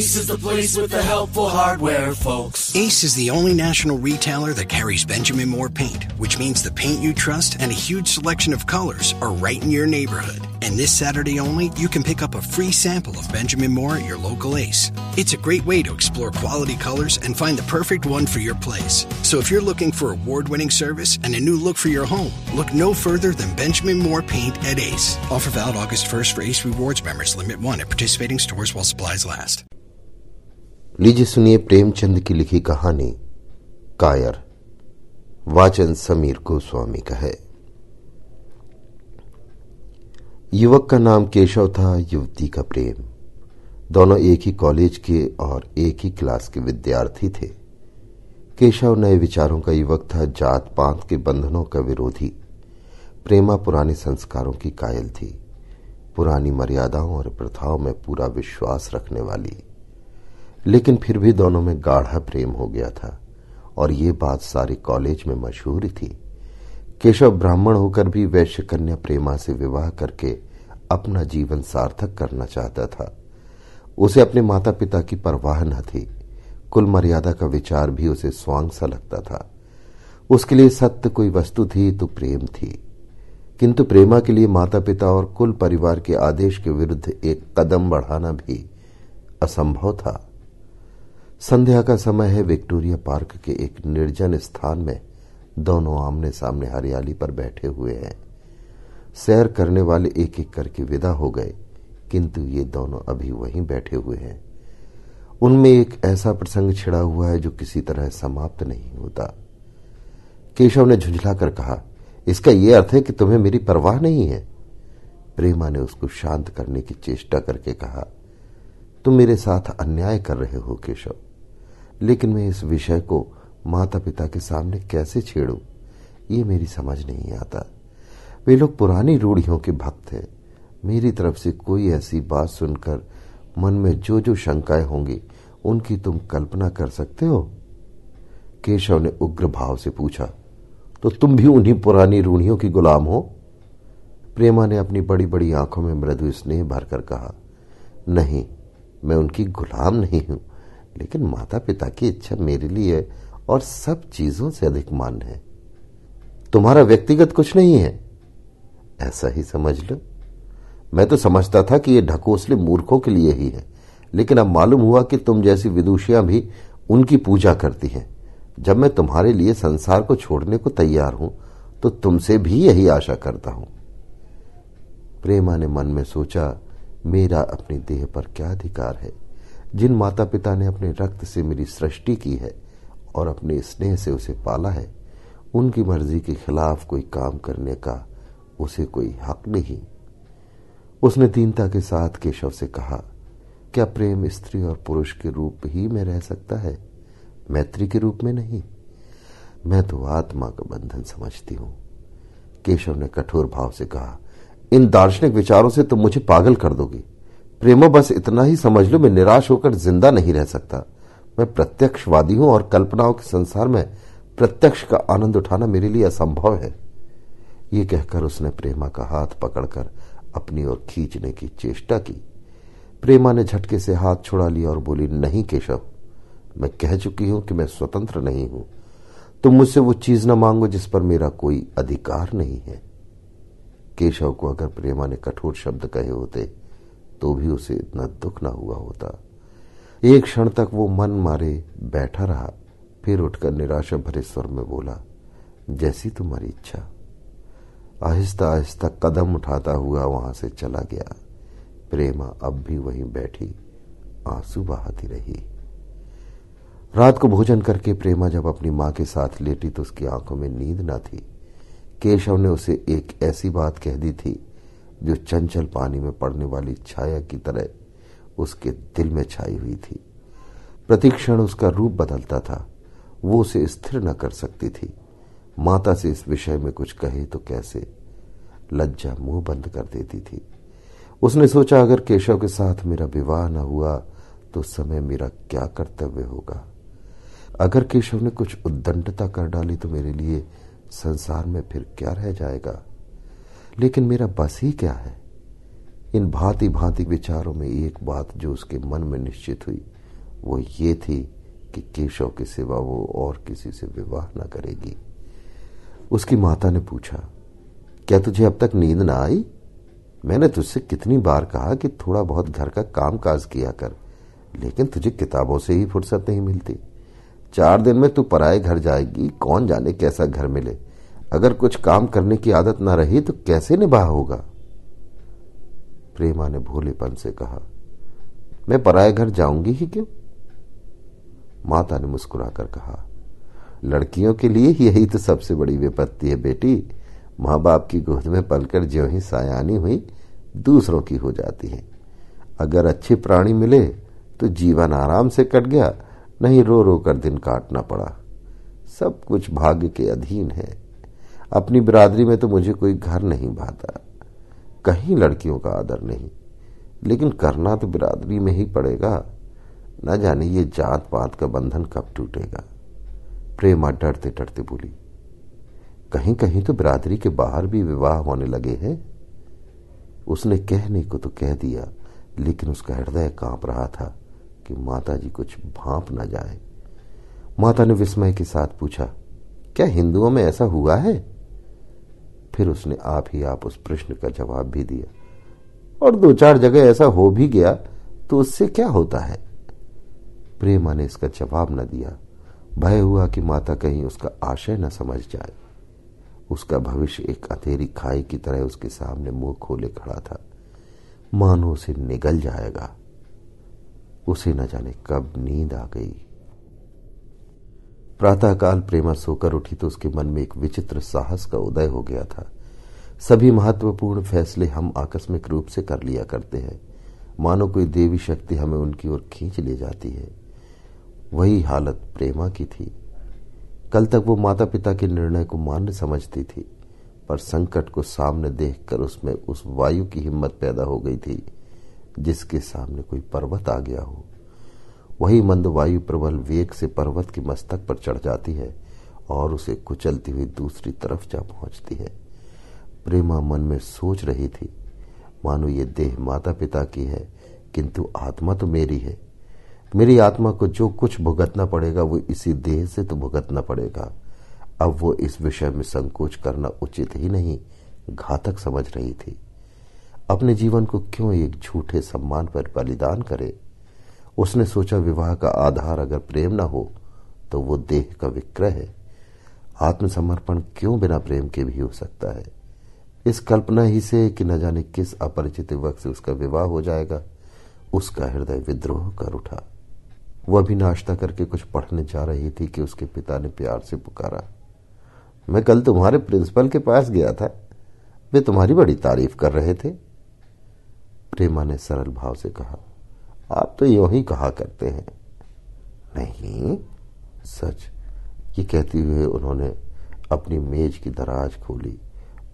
Ace is the place with the helpful hardware, folks. Ace is the only national retailer that carries Benjamin Moore paint, which means the paint you trust and a huge selection of colors are right in your neighborhood. And this Saturday only, you can pick up a free sample of Benjamin Moore at your local Ace. It's a great way to explore quality colors and find the perfect one for your place. So if you're looking for award winning service and a new look for your home, look no further than Benjamin Moore paint at Ace. Offer valid August 1st for Ace Rewards members, limit one at participating stores while supplies last. लीजिए सुनिए प्रेमचंद की लिखी कहानी कायर वाचन समीर गोस्वामी का है युवक का नाम केशव था युवती का प्रेम दोनों एक ही कॉलेज के और एक ही क्लास के विद्यार्थी थे केशव नए विचारों का युवक था जात पात के बंधनों का विरोधी प्रेमा पुराने संस्कारों की कायल थी पुरानी मर्यादाओं और प्रथाओं में पूरा विश्वास रखने वाली लेकिन फिर भी दोनों में गाढ़ा प्रेम हो गया था और ये बात सारे कॉलेज में मशहूर थी केशव ब्राह्मण होकर भी वैश्य कन्या प्रेमा से विवाह करके अपना जीवन सार्थक करना चाहता था उसे अपने माता पिता की परवाह न थी कुल मर्यादा का विचार भी उसे स्वांग सा लगता था उसके लिए सत्य कोई वस्तु थी तो प्रेम थी किंतु प्रेमा के लिए माता पिता और कुल परिवार के आदेश के विरुद्ध एक कदम बढ़ाना भी असंभव था संध्या का समय है विक्टोरिया पार्क के एक निर्जन स्थान में दोनों आमने सामने हरियाली पर बैठे हुए हैं सैर करने वाले एक एक करके विदा हो गए किंतु ये दोनों अभी वहीं बैठे हुए हैं उनमें एक ऐसा प्रसंग छिड़ा हुआ है जो किसी तरह समाप्त नहीं होता केशव ने झुंझला कर कहा इसका यह अर्थ है कि तुम्हें मेरी परवाह नहीं है प्रेमा ने उसको शांत करने की चेष्टा करके कहा तुम मेरे साथ अन्याय कर रहे हो केशव लेकिन मैं इस विषय को माता पिता के सामने कैसे छेड़ू ये मेरी समझ नहीं आता वे लोग पुरानी रूढ़ियों के भक्त हैं मेरी तरफ से कोई ऐसी बात सुनकर मन में जो जो शंकाएं होंगी उनकी तुम कल्पना कर सकते हो केशव ने उग्र भाव से पूछा तो तुम भी उन्हीं पुरानी रूढ़ियों की गुलाम हो प्रेमा ने अपनी बड़ी बड़ी आंखों में मृदु स्नेह भरकर कहा नहीं मैं उनकी गुलाम नहीं हूं लेकिन माता पिता की इच्छा मेरे लिए और सब चीजों से अधिक मान है तुम्हारा व्यक्तिगत कुछ नहीं है ऐसा ही समझ लो मैं तो समझता था कि यह ढकोसले मूर्खों के लिए ही है लेकिन अब मालूम हुआ कि तुम जैसी विदुषियां भी उनकी पूजा करती हैं जब मैं तुम्हारे लिए संसार को छोड़ने को तैयार हूं तो तुमसे भी यही आशा करता हूं प्रेमा ने मन में सोचा मेरा अपने देह पर क्या अधिकार है जिन माता पिता ने अपने रक्त से मेरी सृष्टि की है और अपने स्नेह से उसे पाला है उनकी मर्जी के खिलाफ कोई काम करने का उसे कोई हक नहीं उसने दीनता के साथ केशव से कहा क्या प्रेम स्त्री और पुरुष के रूप ही में रह सकता है मैत्री के रूप में नहीं मैं तो आत्मा का बंधन समझती हूं केशव ने कठोर भाव से कहा इन दार्शनिक विचारों से तुम तो मुझे पागल कर दोगी प्रेमो बस इतना ही समझ लो मैं निराश होकर जिंदा नहीं रह सकता मैं प्रत्यक्षवादी हूं और कल्पनाओं के संसार में प्रत्यक्ष का आनंद उठाना मेरे लिए असंभव है ये कहकर उसने प्रेमा का हाथ पकड़कर अपनी ओर खींचने की चेष्टा की प्रेमा ने झटके से हाथ छुड़ा लिया और बोली नहीं केशव मैं कह चुकी हूं कि मैं स्वतंत्र नहीं हूं तुम तो मुझसे वो चीज ना मांगो जिस पर मेरा कोई अधिकार नहीं है केशव को अगर प्रेमा ने कठोर शब्द कहे होते तो भी उसे इतना दुख ना हुआ होता एक क्षण तक वो मन मारे बैठा रहा फिर उठकर निराशा भरे स्वर में बोला जैसी तुम्हारी इच्छा आहिस्ता आहिस्ता कदम उठाता हुआ वहां से चला गया प्रेमा अब भी वहीं बैठी आंसू बहाती रही रात को भोजन करके प्रेमा जब अपनी मां के साथ लेटी तो उसकी आंखों में नींद ना थी केशव ने उसे एक ऐसी बात कह दी थी जो चंचल पानी में पड़ने वाली छाया की तरह उसके दिल में छाई हुई थी प्रतिक्षण उसका रूप बदलता था वो उसे स्थिर न कर सकती थी माता से इस विषय में कुछ कहे तो कैसे लज्जा मुंह बंद कर देती थी उसने सोचा अगर केशव के साथ मेरा विवाह न हुआ तो समय मेरा क्या कर्तव्य होगा अगर केशव ने कुछ उद्दंडता कर डाली तो मेरे लिए संसार में फिर क्या रह जाएगा लेकिन मेरा बस ही क्या है इन भांति भांति विचारों में एक बात जो उसके मन में निश्चित हुई वो ये थी कि केशव के सिवा वो और किसी से विवाह न करेगी उसकी माता ने पूछा क्या तुझे अब तक नींद ना आई मैंने तुझसे कितनी बार कहा कि थोड़ा बहुत घर का काम काज किया कर लेकिन तुझे किताबों से ही फुर्सत नहीं मिलती चार दिन में तू पराए घर जाएगी कौन जाने कैसा घर मिले अगर कुछ काम करने की आदत ना रही तो कैसे निभा होगा प्रेमा ने भोलेपन से कहा मैं पराये घर जाऊंगी ही क्यों माता ने मुस्कुराकर कहा लड़कियों के लिए यही तो सबसे बड़ी विपत्ति है बेटी मां बाप की गोद में पलकर ज्यो ही सायानी हुई दूसरों की हो जाती है अगर अच्छे प्राणी मिले तो जीवन आराम से कट गया नहीं रो रो कर दिन काटना पड़ा सब कुछ भाग्य के अधीन है अपनी बिरादरी में तो मुझे कोई घर नहीं भाता कहीं लड़कियों का आदर नहीं लेकिन करना तो बिरादरी में ही पड़ेगा न जाने ये जात पात का बंधन कब टूटेगा प्रेमा डरते डरते बोली कहीं कहीं तो बिरादरी के बाहर भी विवाह होने लगे हैं उसने कहने को तो कह दिया लेकिन उसका हृदय कांप रहा था कि माता जी कुछ भाप ना जाए माता ने विस्मय के साथ पूछा क्या हिंदुओं में ऐसा हुआ है फिर उसने आप ही आप उस प्रश्न का जवाब भी दिया और दो चार जगह ऐसा हो भी गया तो उससे क्या होता है प्रेमा ने इसका जवाब न दिया भय हुआ कि माता कहीं उसका आशय न समझ जाए उसका भविष्य एक अंधेरी खाई की तरह उसके सामने मुंह खोले खड़ा था मानो उसे निगल जाएगा उसे न जाने कब नींद आ गई प्रातःकाल प्रेमा सोकर उठी तो उसके मन में एक विचित्र साहस का उदय हो गया था सभी महत्वपूर्ण फैसले हम आकस्मिक रूप से कर लिया करते हैं मानो कोई देवी शक्ति हमें उनकी ओर खींच ले जाती है वही हालत प्रेमा की थी कल तक वो माता पिता के निर्णय को मान्य समझती थी पर संकट को सामने देखकर उसमें उस वायु की हिम्मत पैदा हो गई थी जिसके सामने कोई पर्वत आ गया हो वही मंद वायु प्रबल वेग से पर्वत के मस्तक पर चढ़ जाती है और उसे कुचलती हुई दूसरी तरफ जा पहुंचती है प्रेमा मन में सोच रही थी मानो ये देह माता पिता की है किंतु आत्मा तो मेरी है मेरी आत्मा को जो कुछ भुगतना पड़ेगा वो इसी देह से तो भुगतना पड़ेगा अब वो इस विषय में संकोच करना उचित ही नहीं घातक समझ रही थी अपने जीवन को क्यों एक झूठे सम्मान पर बलिदान करे उसने सोचा विवाह का आधार अगर प्रेम ना हो तो वो देह का विक्रय है आत्मसमर्पण क्यों बिना प्रेम के भी हो सकता है इस कल्पना ही से कि न जाने किस अपरिचित युवक से उसका विवाह हो जाएगा उसका हृदय विद्रोह कर उठा वह भी नाश्ता करके कुछ पढ़ने जा रही थी कि उसके पिता ने प्यार से पुकारा मैं कल तुम्हारे प्रिंसिपल के पास गया था वे तुम्हारी बड़ी तारीफ कर रहे थे प्रेमा ने सरल भाव से कहा आप तो यो ही कहा करते हैं नहीं सच ये कहते हुए उन्होंने अपनी मेज की दराज खोली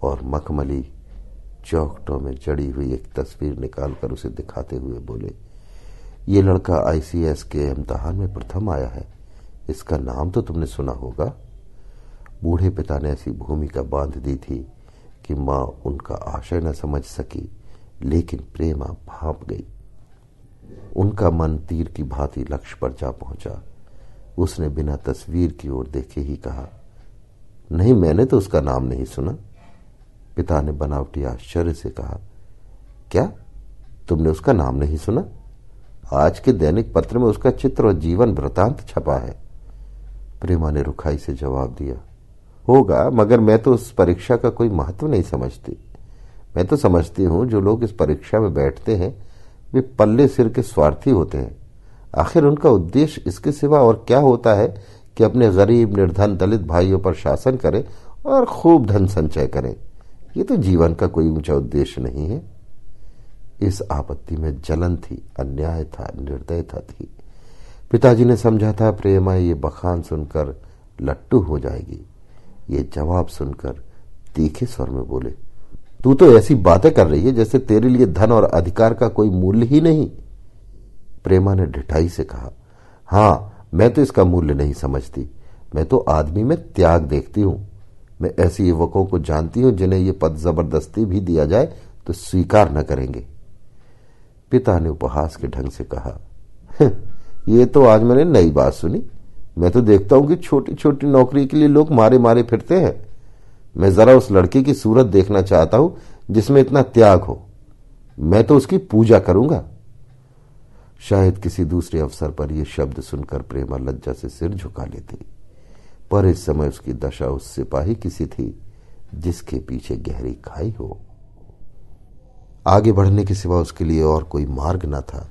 और मखमली चौकटों में जड़ी हुई एक तस्वीर निकालकर उसे दिखाते हुए बोले ये लड़का आईसीएस के इम्तहान में प्रथम आया है इसका नाम तो तुमने सुना होगा बूढ़े पिता ने ऐसी भूमिका बांध दी थी कि माँ उनका आशय न समझ सकी लेकिन प्रेमा भाप गई उनका मन तीर की भांति लक्ष्य पर जा पहुंचा उसने बिना तस्वीर की ओर देखे ही कहा नहीं मैंने तो उसका नाम नहीं सुना पिता ने बनावटी आश्चर्य से कहा क्या तुमने उसका नाम नहीं सुना आज के दैनिक पत्र में उसका चित्र और जीवन वृतांत छपा है प्रेमा ने रुखाई से जवाब दिया होगा मगर मैं तो उस परीक्षा का कोई महत्व नहीं समझती मैं तो समझती हूं जो लोग इस परीक्षा में बैठते हैं वे पल्ले सिर के स्वार्थी होते हैं आखिर उनका उद्देश्य इसके सिवा और क्या होता है कि अपने गरीब निर्धन दलित भाइयों पर शासन करें और खूब धन संचय करें ये तो जीवन का कोई ऊंचा उद्देश्य नहीं है इस आपत्ति में जलन थी अन्याय था निर्दयता थी पिताजी ने समझा था प्रेमा ये बखान सुनकर लट्टू हो जाएगी ये जवाब सुनकर तीखे स्वर में बोले तू तो ऐसी बातें कर रही है जैसे तेरे लिए धन और अधिकार का कोई मूल्य ही नहीं प्रेमा ने ढिठाई से कहा हां मैं तो इसका मूल्य नहीं समझती मैं तो आदमी में त्याग देखती हूं मैं ऐसे युवकों को जानती हूं जिन्हें यह पद जबरदस्ती भी दिया जाए तो स्वीकार न करेंगे पिता ने उपहास के ढंग से कहा ये तो आज मैंने नई बात सुनी मैं तो देखता हूं कि छोटी छोटी नौकरी के लिए लोग मारे मारे फिरते हैं मैं जरा उस लड़के की सूरत देखना चाहता हूं जिसमें इतना त्याग हो मैं तो उसकी पूजा करूंगा शायद किसी दूसरे अवसर पर यह शब्द सुनकर प्रेमा लज्जा से सिर झुका लेती पर इस समय उसकी दशा उस सिपाही किसी थी जिसके पीछे गहरी खाई हो आगे बढ़ने के सिवा उसके लिए और कोई मार्ग न था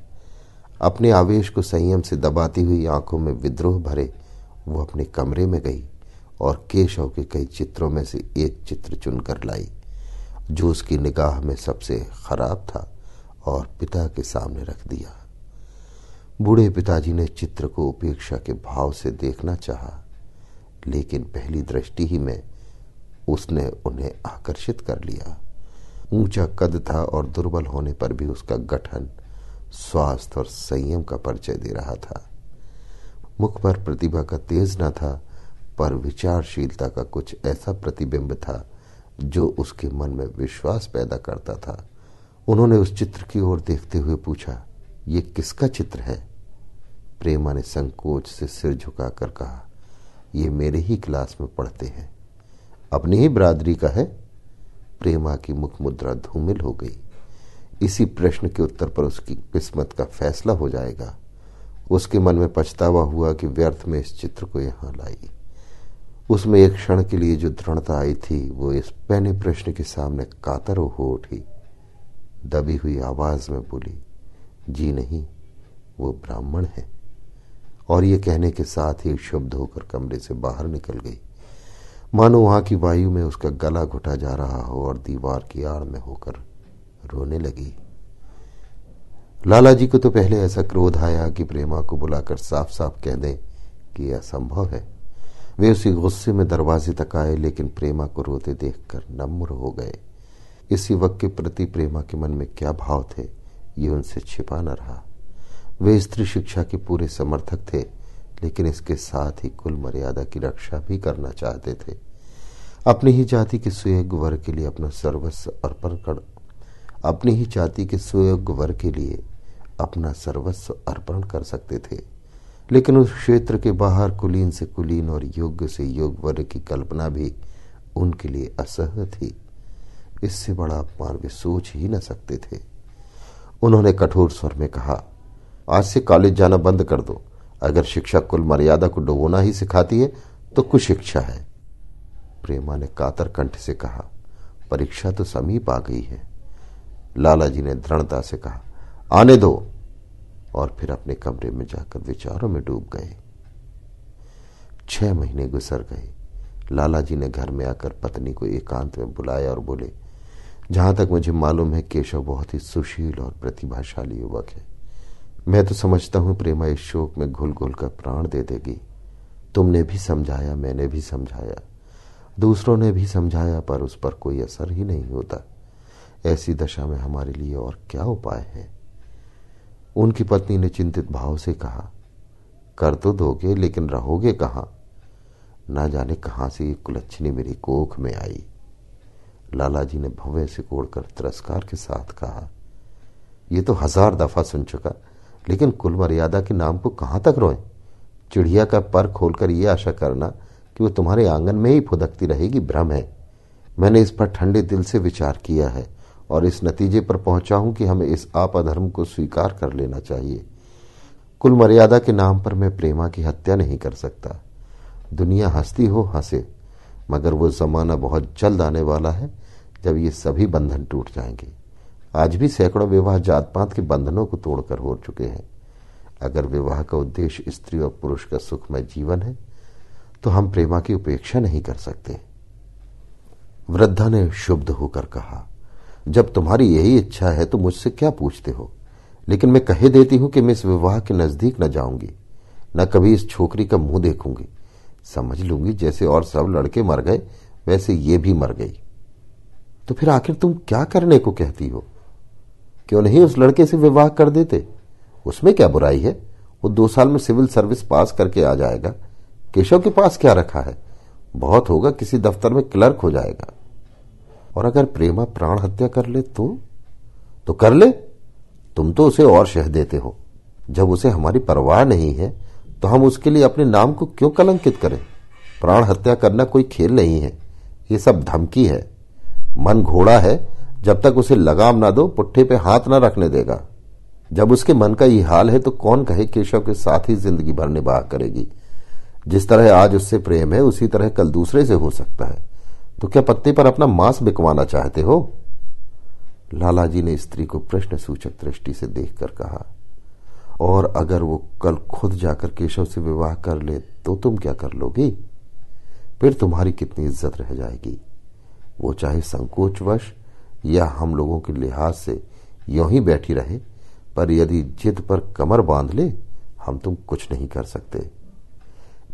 अपने आवेश को संयम से दबाती हुई आंखों में विद्रोह भरे वो अपने कमरे में गई और केशव के कई चित्रों में से एक चित्र चुनकर लाई जो उसकी निगाह में सबसे खराब था और पिता के सामने रख दिया बूढ़े पिताजी ने चित्र को उपेक्षा के भाव से देखना चाहा, लेकिन पहली दृष्टि ही में उसने उन्हें आकर्षित कर लिया ऊंचा कद था और दुर्बल होने पर भी उसका गठन स्वास्थ्य और संयम का परिचय दे रहा था मुख पर प्रतिभा का तेज न था पर विचारशीलता का कुछ ऐसा प्रतिबिंब था जो उसके मन में विश्वास पैदा करता था उन्होंने उस चित्र की ओर देखते हुए पूछा ये किसका चित्र है प्रेमा ने संकोच से सिर झुकाकर कहा ये मेरे ही क्लास में पढ़ते हैं अपनी ही बरादरी का है प्रेमा की मुख मुद्रा धूमिल हो गई इसी प्रश्न के उत्तर पर उसकी किस्मत का फैसला हो जाएगा उसके मन में पछतावा हुआ कि व्यर्थ में इस चित्र को यहां लाई उसमें एक क्षण के लिए जो दृढ़ता आई थी वो इस पहले प्रश्न के सामने कातर हो उठी दबी हुई आवाज में बोली जी नहीं वो ब्राह्मण है और ये कहने के साथ ही शब्द होकर कमरे से बाहर निकल गई मानो वहां की वायु में उसका गला घुटा जा रहा हो और दीवार की आड़ में होकर रोने लगी लाला जी को तो पहले ऐसा क्रोध आया कि प्रेमा को बुलाकर साफ साफ कह दें कि यह असंभव है वे उसी गुस्से में दरवाजे तक आए लेकिन प्रेमा को रोते देखकर नम्र हो गए इसी वक्त के प्रति प्रेमा के मन में क्या भाव थे ये उनसे छिपा न रहा वे स्त्री शिक्षा के पूरे समर्थक थे लेकिन इसके साथ ही कुल मर्यादा की रक्षा भी करना चाहते थे अपनी ही जाति के सुयोग्य वर्ग के लिए अपना सर्वस्व अर्पण कर अपनी ही जाति के सुयोग्य वर्ग के लिए अपना सर्वस्व अर्पण कर सकते थे लेकिन उस क्षेत्र के बाहर कुलीन से कुलीन और योग्य से योग वर्ग की कल्पना भी उनके लिए असह थी इससे बड़ा अपमान वे सोच ही न सकते थे उन्होंने कठोर स्वर में कहा आज से कॉलेज जाना बंद कर दो अगर शिक्षा कुल मर्यादा को डुबोना ही सिखाती है तो कुछ शिक्षा है प्रेमा ने कातर कंठ से कहा परीक्षा तो समीप आ गई है लाला जी ने दृढ़ता से कहा आने दो और फिर अपने कमरे में जाकर विचारों में डूब गए छह महीने गुजर गए लाला जी ने घर में आकर पत्नी को एकांत में बुलाया और बोले जहां तक मुझे मालूम है केशव बहुत ही सुशील और प्रतिभाशाली युवक है मैं तो समझता हूं प्रेमा इस शोक में घुल घुल कर प्राण दे देगी तुमने भी समझाया मैंने भी समझाया दूसरों ने भी समझाया पर उस पर कोई असर ही नहीं होता ऐसी दशा में हमारे लिए और क्या उपाय है उनकी पत्नी ने चिंतित भाव से कहा कर तो दोगे लेकिन रहोगे कहाँ ना जाने कहाँ से ये कुलच्छनी मेरी कोख में आई लाला जी ने भव्य से कोड़कर तिरस्कार के साथ कहा यह तो हजार दफा सुन चुका लेकिन कुल मर्यादा के नाम को कहां तक रोए चिड़िया का पर खोलकर यह आशा करना कि वो तुम्हारे आंगन में ही फुदकती रहेगी भ्रम है मैंने इस पर ठंडे दिल से विचार किया है और इस नतीजे पर पहुंचा हूं कि हमें इस आपाधर्म को स्वीकार कर लेना चाहिए कुल मर्यादा के नाम पर मैं प्रेमा की हत्या नहीं कर सकता दुनिया हंसती हो हंसे मगर वो जमाना बहुत जल्द आने वाला है जब ये सभी बंधन टूट जाएंगे आज भी सैकड़ों विवाह जात पात के बंधनों को तोड़कर हो चुके हैं अगर विवाह का उद्देश्य स्त्री और पुरुष का सुखमय जीवन है तो हम प्रेमा की उपेक्षा नहीं कर सकते वृद्धा ने शुभ होकर कहा जब तुम्हारी यही इच्छा है तो मुझसे क्या पूछते हो लेकिन मैं कह देती हूं कि मैं इस विवाह के नजदीक न जाऊंगी न कभी इस छोकरी का मुंह देखूंगी समझ लूंगी जैसे और सब लड़के मर गए वैसे ये भी मर गई तो फिर आखिर तुम क्या करने को कहती हो क्यों नहीं उस लड़के से विवाह कर देते उसमें क्या बुराई है वो दो साल में सिविल सर्विस पास करके आ जाएगा केशव के पास क्या रखा है बहुत होगा किसी दफ्तर में क्लर्क हो जाएगा और अगर प्रेमा प्राण हत्या कर ले तो, तो कर ले तुम तो उसे और शह देते हो जब उसे हमारी परवाह नहीं है तो हम उसके लिए अपने नाम को क्यों कलंकित करें प्राण हत्या करना कोई खेल नहीं है ये सब धमकी है मन घोड़ा है जब तक उसे लगाम ना दो पुट्ठे पे हाथ ना रखने देगा जब उसके मन का ये हाल है तो कौन कहे केशव के साथ ही जिंदगी भर निभा करेगी जिस तरह आज उससे प्रेम है उसी तरह कल दूसरे से हो सकता है तो क्या पत्ते पर अपना मांस बिकवाना चाहते हो लालाजी ने स्त्री को प्रश्न सूचक दृष्टि से देखकर कहा और अगर वो कल खुद जाकर केशव से विवाह कर ले तो तुम क्या कर लोगी फिर तुम्हारी कितनी इज्जत रह जाएगी वो चाहे संकोचवश या हम लोगों के लिहाज से यू ही बैठी रहे पर यदि जिद पर कमर बांध ले हम तुम कुछ नहीं कर सकते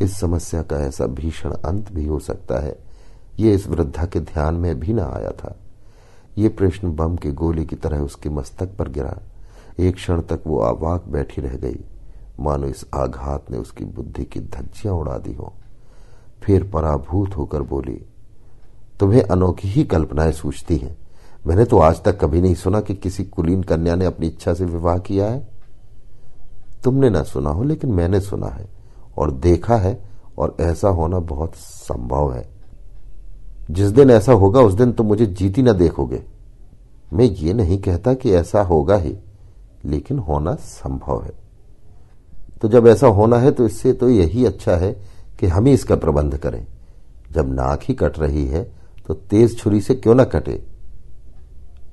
इस समस्या का ऐसा भीषण अंत भी हो सकता है ये इस वृद्धा के ध्यान में भी ना आया था ये प्रश्न बम के गोले की तरह उसके मस्तक पर गिरा एक क्षण तक वो आवाक बैठी रह गई मानो इस आघात ने उसकी बुद्धि की धज्जियां उड़ा दी हो फिर पराभूत होकर बोली तुम्हें अनोखी ही कल्पनाएं सूझती हैं मैंने तो आज तक कभी नहीं सुना कि किसी कुलीन कन्या ने अपनी इच्छा से विवाह किया है तुमने ना सुना हो लेकिन मैंने सुना है और देखा है और ऐसा होना बहुत संभव है जिस दिन ऐसा होगा उस दिन तुम मुझे जीती ना देखोगे मैं ये नहीं कहता कि ऐसा होगा ही लेकिन होना संभव है तो जब ऐसा होना है तो इससे तो यही अच्छा है कि हम ही इसका प्रबंध करें जब नाक ही कट रही है तो तेज छुरी से क्यों ना कटे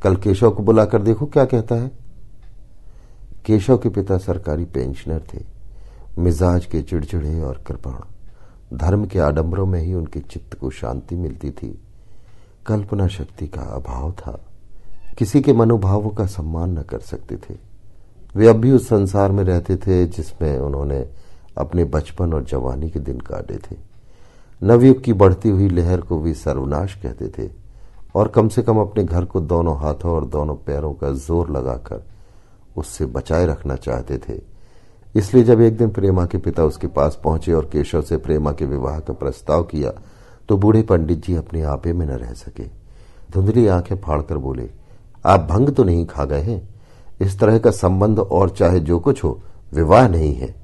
कल केशव को बुलाकर देखो क्या कहता है केशव के पिता सरकारी पेंशनर थे मिजाज के चिड़चिड़े और कृपाण धर्म के आडंबरों में ही उनके चित्त को शांति मिलती थी कल्पना शक्ति का अभाव था किसी के मनोभावों का सम्मान न कर सकते थे वे अब भी उस संसार में रहते थे जिसमें उन्होंने अपने बचपन और जवानी के दिन काटे थे नवयुग की बढ़ती हुई लहर को भी सर्वनाश कहते थे और कम से कम अपने घर को दोनों हाथों और दोनों पैरों का जोर लगाकर उससे बचाए रखना चाहते थे इसलिए जब एक दिन प्रेमा के पिता उसके पास पहुंचे और केशव से प्रेमा के विवाह का प्रस्ताव किया तो बूढ़े पंडित जी अपने आपे में न रह सके धुंधली आंखें फाड़कर बोले आप भंग तो नहीं खा गए हैं इस तरह का संबंध और चाहे जो कुछ हो विवाह नहीं है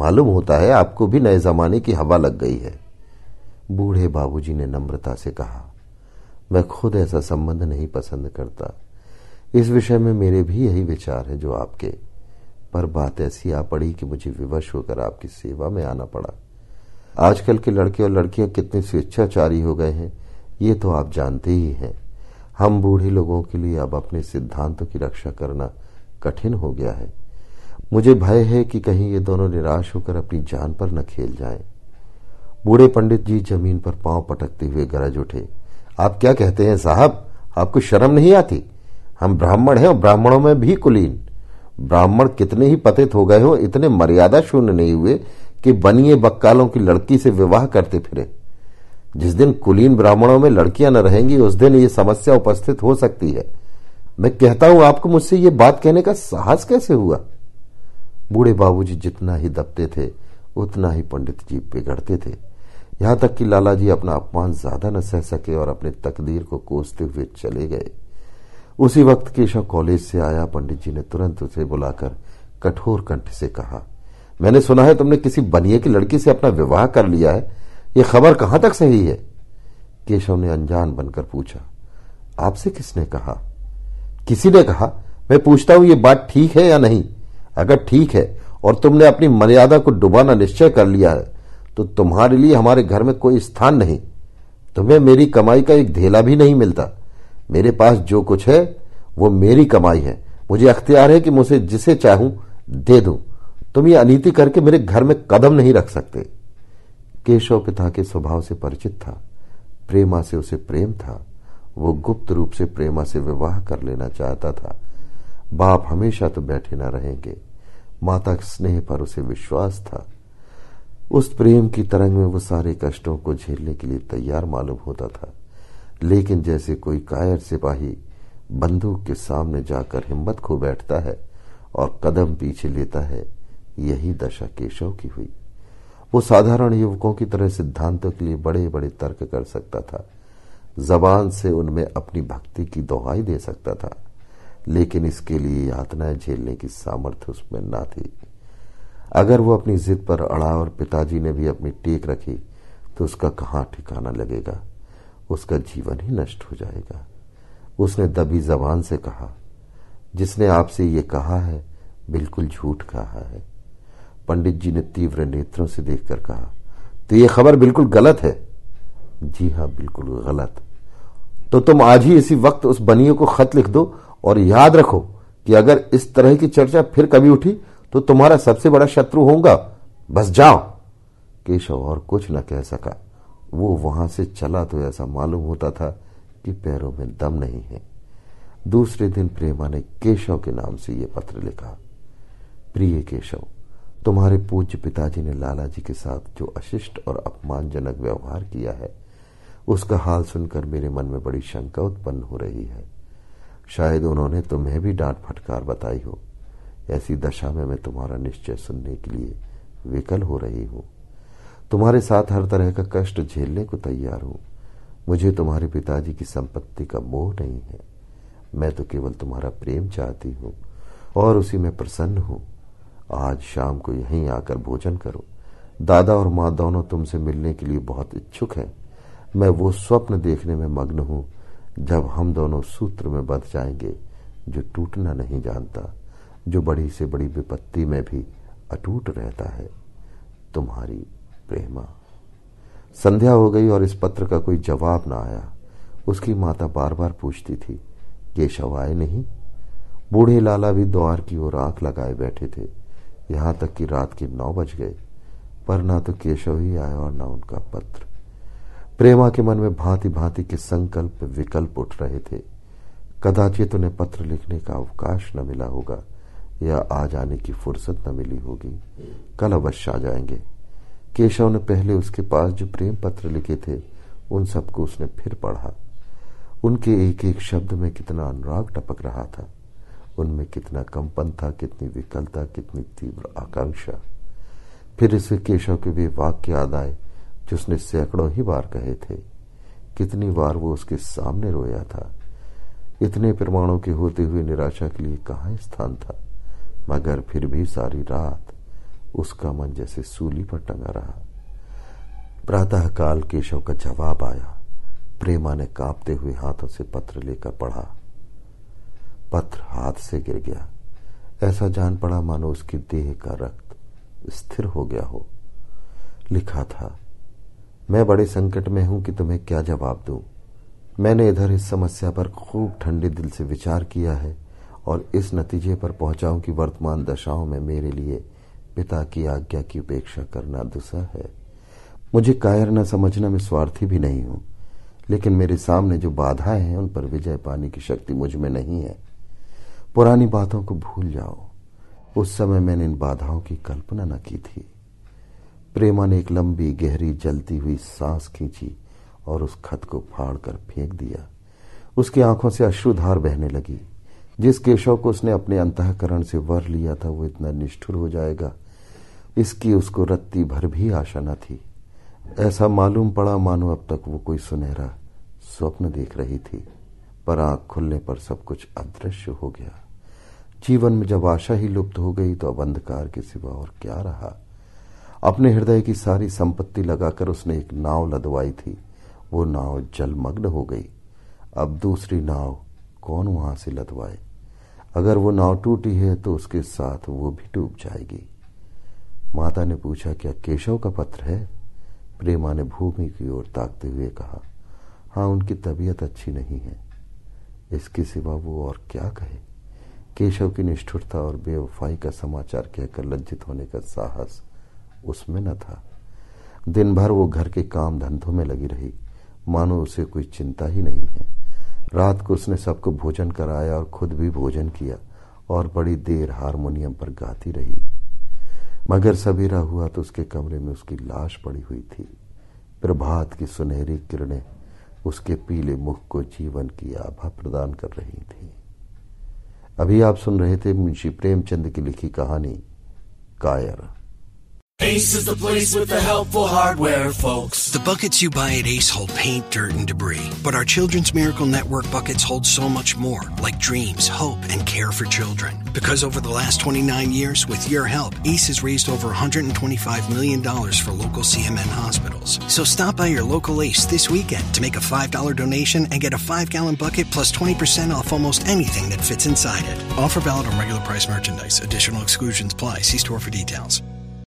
मालूम होता है आपको भी नए जमाने की हवा लग गई है बूढ़े बाबूजी ने नम्रता से कहा मैं खुद ऐसा संबंध नहीं पसंद करता इस विषय में मेरे भी यही विचार है जो आपके पर बात ऐसी आ पड़ी कि मुझे विवश होकर आपकी सेवा में आना पड़ा आजकल के लड़के और लड़कियां कितने स्वेच्छाचारी हो गए हैं ये तो आप जानते ही हैं हम बूढ़े लोगों के लिए अब अपने सिद्धांतों की रक्षा करना कठिन हो गया है मुझे भय है कि कहीं ये दोनों निराश होकर अपनी जान पर न खेल जाए बूढ़े पंडित जी जमीन पर पांव पटकते हुए गरज उठे आप क्या कहते हैं साहब आपको शर्म नहीं आती हम ब्राह्मण हैं और ब्राह्मणों में भी कुलीन ब्राह्मण कितने ही पतित हो गए हो इतने मर्यादा शून्य नहीं हुए कि बनिए बक्कालों की लड़की से विवाह करते फिरे जिस दिन कुलीन ब्राह्मणों में लड़कियां न रहेंगी उस दिन ये समस्या उपस्थित हो सकती है मैं कहता हूं आपको मुझसे ये बात कहने का साहस कैसे हुआ बूढ़े बाबूजी जितना ही दबते थे उतना ही पंडित जी बिगड़ते थे यहां तक कि लाला जी अपना अपमान ज्यादा न सह सके और अपनी तकदीर को कोसते हुए चले गए उसी वक्त केशव कॉलेज से आया पंडित जी ने तुरंत उसे बुलाकर कठोर कंठ से कहा मैंने सुना है तुमने किसी बनिए की लड़की से अपना विवाह कर लिया है ये खबर कहां तक सही है केशव ने अनजान बनकर पूछा आपसे किसने कहा किसी ने कहा मैं पूछता हूं ये बात ठीक है या नहीं अगर ठीक है और तुमने अपनी मर्यादा को डुबाना निश्चय कर लिया है तो तुम्हारे लिए हमारे घर में कोई स्थान नहीं तुम्हें मेरी कमाई का एक धेला भी नहीं मिलता मेरे पास जो कुछ है वो मेरी कमाई है मुझे अख्तियार है कि मुझे जिसे चाहूं दे दूं तुम ये अनिति करके मेरे घर में कदम नहीं रख सकते केशव पिता के स्वभाव से परिचित था प्रेमा से उसे प्रेम था वो गुप्त रूप से प्रेमा से विवाह कर लेना चाहता था बाप हमेशा तो बैठे ना रहेंगे माता के स्नेह पर उसे विश्वास था उस प्रेम की तरंग में वो सारे कष्टों को झेलने के लिए तैयार मालूम होता था लेकिन जैसे कोई कायर सिपाही बंदूक के सामने जाकर हिम्मत खो बैठता है और कदम पीछे लेता है यही दशा केशव की हुई वो साधारण युवकों की तरह सिद्धांतों के लिए बड़े बड़े तर्क कर सकता था जबान से उनमें अपनी भक्ति की दोहाई दे सकता था लेकिन इसके लिए यातनाएं झेलने की सामर्थ्य उसमें ना थी अगर वो अपनी जिद पर अड़ा और पिताजी ने भी अपनी टेक रखी तो उसका कहा ठिकाना लगेगा उसका जीवन ही नष्ट हो जाएगा उसने दबी जबान से कहा जिसने आपसे ये कहा है बिल्कुल झूठ कहा है पंडित जी ने तीव्र नेत्रों से देखकर कहा तो ये खबर बिल्कुल गलत है जी हाँ बिल्कुल गलत तो तुम आज ही इसी वक्त उस बनियों को खत लिख दो और याद रखो कि अगर इस तरह की चर्चा फिर कभी उठी तो तुम्हारा सबसे बड़ा शत्रु होगा बस जाओ केशव और कुछ न कह सका वो वहां से चला तो ऐसा मालूम होता था कि पैरों में दम नहीं है दूसरे दिन प्रेमा ने केशव के नाम से यह पत्र लिखा प्रिय केशव तुम्हारे पूज्य पिताजी ने लाला जी के साथ जो अशिष्ट और अपमानजनक व्यवहार किया है उसका हाल सुनकर मेरे मन में बड़ी शंका उत्पन्न हो रही है शायद उन्होंने तुम्हें भी डांट फटकार बताई हो ऐसी दशा में मैं तुम्हारा निश्चय सुनने के लिए विकल हो रही हूं तुम्हारे साथ हर तरह का कष्ट झेलने को तैयार हूं मुझे तुम्हारे पिताजी की संपत्ति का मोह नहीं है मैं तो केवल तुम्हारा प्रेम चाहती हूं और उसी में प्रसन्न हूं आज शाम को यहीं आकर भोजन करो दादा और माँ दोनों तुमसे मिलने के लिए बहुत इच्छुक हैं मैं वो स्वप्न देखने में मग्न हूं जब हम दोनों सूत्र में बंध जाएंगे जो टूटना नहीं जानता जो बड़ी से बड़ी विपत्ति में भी अटूट रहता है तुम्हारी प्रेमा संध्या हो गई और इस पत्र का कोई जवाब ना आया उसकी माता बार बार पूछती थी केशव आए नहीं बूढ़े लाला भी द्वार की ओर आंख लगाए बैठे थे यहाँ तक कि रात के नौ बज गए पर ना तो केशव ही आया और ना उनका पत्र प्रेमा के मन में भांति भांति के संकल्प विकल्प उठ रहे थे कदाचित उन्हें पत्र लिखने का अवकाश न मिला होगा या आ जाने की फुर्सत न मिली होगी कल अवश्य आ जाएंगे केशव ने पहले उसके पास जो प्रेम पत्र लिखे थे उन सबको उसने फिर पढ़ा उनके एक एक शब्द में कितना अनुराग टपक रहा था उनमें कितना कंपन था कितनी विकलता कितनी तीव्र आकांक्षा फिर इसे केशव के वे वाक्य याद आए जो उसने सैकड़ों ही बार कहे थे कितनी बार वो उसके सामने रोया था इतने प्रमाणों के होते हुए निराशा के लिए कहा स्थान था मगर फिर भी सारी रात उसका मन जैसे सूली पर टंगा रहा प्रातःकाल केशव का जवाब आया प्रेमा ने कांपते हुए हाथों से पत्र लेकर पढ़ा पत्र हाथ से गिर गया ऐसा जान पड़ा मानो उसकी देह का रक्त स्थिर हो गया हो लिखा था मैं बड़े संकट में हूं कि तुम्हें क्या जवाब दू मैंने इधर इस समस्या पर खूब ठंडे दिल से विचार किया है और इस नतीजे पर पहुंचाऊं कि वर्तमान दशाओं में मेरे लिए पिता की आज्ञा की उपेक्षा करना दुसा है मुझे कायर न समझना मैं स्वार्थी भी नहीं हूं लेकिन मेरे सामने जो बाधाएं हैं उन पर विजय पाने की शक्ति मुझ में नहीं है पुरानी बातों को भूल जाओ उस समय मैंने इन बाधाओं की कल्पना न की थी प्रेमा ने एक लंबी गहरी जलती हुई सांस खींची और उस खत को फाड़ कर फेंक दिया उसकी आंखों से अश्रुधार बहने लगी जिस केशव को उसने अपने अंतकरण से वर लिया था वो इतना निष्ठुर हो जाएगा इसकी उसको रत्ती भर भी आशा न थी ऐसा मालूम पड़ा मानो अब तक वो कोई सुनहरा स्वप्न देख रही थी पर आंख खुलने पर सब कुछ अदृश्य हो गया जीवन में जब आशा ही लुप्त हो गई तो अब अंधकार के सिवा और क्या रहा अपने हृदय की सारी संपत्ति लगाकर उसने एक नाव लदवाई थी वो नाव जलमग्न हो गई अब दूसरी नाव कौन वहां से लदवाए अगर वो नाव टूटी है तो उसके साथ वो भी डूब जाएगी माता ने पूछा क्या केशव का पत्र है प्रेमा ने भूमि की ओर ताकते हुए कहा हाँ उनकी तबीयत अच्छी नहीं है इसके सिवा वो और क्या कहे केशव की निष्ठुरता और बेवफाई का समाचार कहकर लज्जित होने का साहस उसमें न था दिन भर वो घर के काम धंधों में लगी रही मानो उसे कोई चिंता ही नहीं है रात को उसने सबको भोजन कराया और खुद भी भोजन किया और बड़ी देर हारमोनियम पर गाती रही मगर सवेरा हुआ तो उसके कमरे में उसकी लाश पड़ी हुई थी प्रभात की सुनहरी किरणें उसके पीले मुख को जीवन की आभा प्रदान कर रही थी अभी आप सुन रहे थे मुंशी प्रेमचंद की लिखी कहानी कायर Ace is the place with the helpful hardware, folks. The buckets you buy at Ace hold paint, dirt, and debris. But our Children's Miracle Network buckets hold so much more, like dreams, hope, and care for children. Because over the last 29 years, with your help, Ace has raised over $125 million for local CMN hospitals. So stop by your local Ace this weekend to make a $5 donation and get a 5 gallon bucket plus 20% off almost anything that fits inside it. Offer valid on regular price merchandise. Additional exclusions apply. See store for details.